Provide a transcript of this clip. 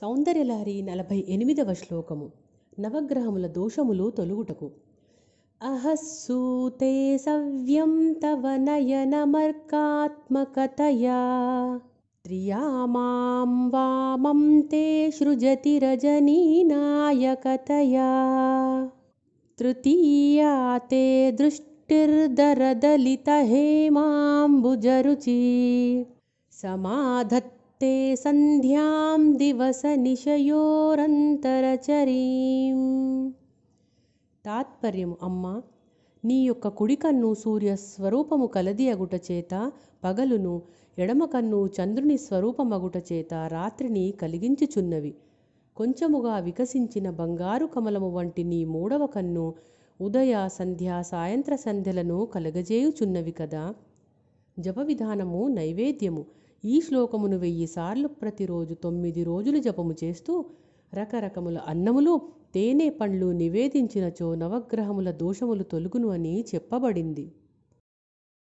సౌందర్యలహరి నలభై ఎనిమిదవ శ్లోకము నవగ్రహముల దోషములు తొలుగుటకు అహస్సూతే సవ్యం తవ నయనమర్కాత్మకతయా త్రియామాం వామం తే సృజతి రజనీనాయకతయా తృతీయా తే దృష్టిర్దరదలిత హేమాంబుజరుచి సమాధత్ ते सन्ध्यां దివసనిశయోరంతరచరీం తాత్పర్యము అమ్మ నీ యొక్క కుడి కన్ను సూర్య స్వరూపము కలది అగుట చేత పగలును ఎడమ కన్ను చంద్రుని స్వరూపమగుట చేత రాత్రిని కలిగించుచున్నవి కొంచెముగా వికసించిన బంగారు కమలము వంటి నీ మూడవ కన్ను ఉదయ సంధ్య సాయంత్ర సంధ్యలను కలగజేయుచున్నవి కదా జప విధానము నైవేద్యము ఈ శ్లోకమును వెయ్యిసార్లు ప్రతిరోజు తొమ్మిది రోజులు జపము చేస్తూ రకరకముల అన్నములు తేనె పండ్లు నివేదించినచో నవగ్రహముల దోషములు తొలుగును అని చెప్పబడింది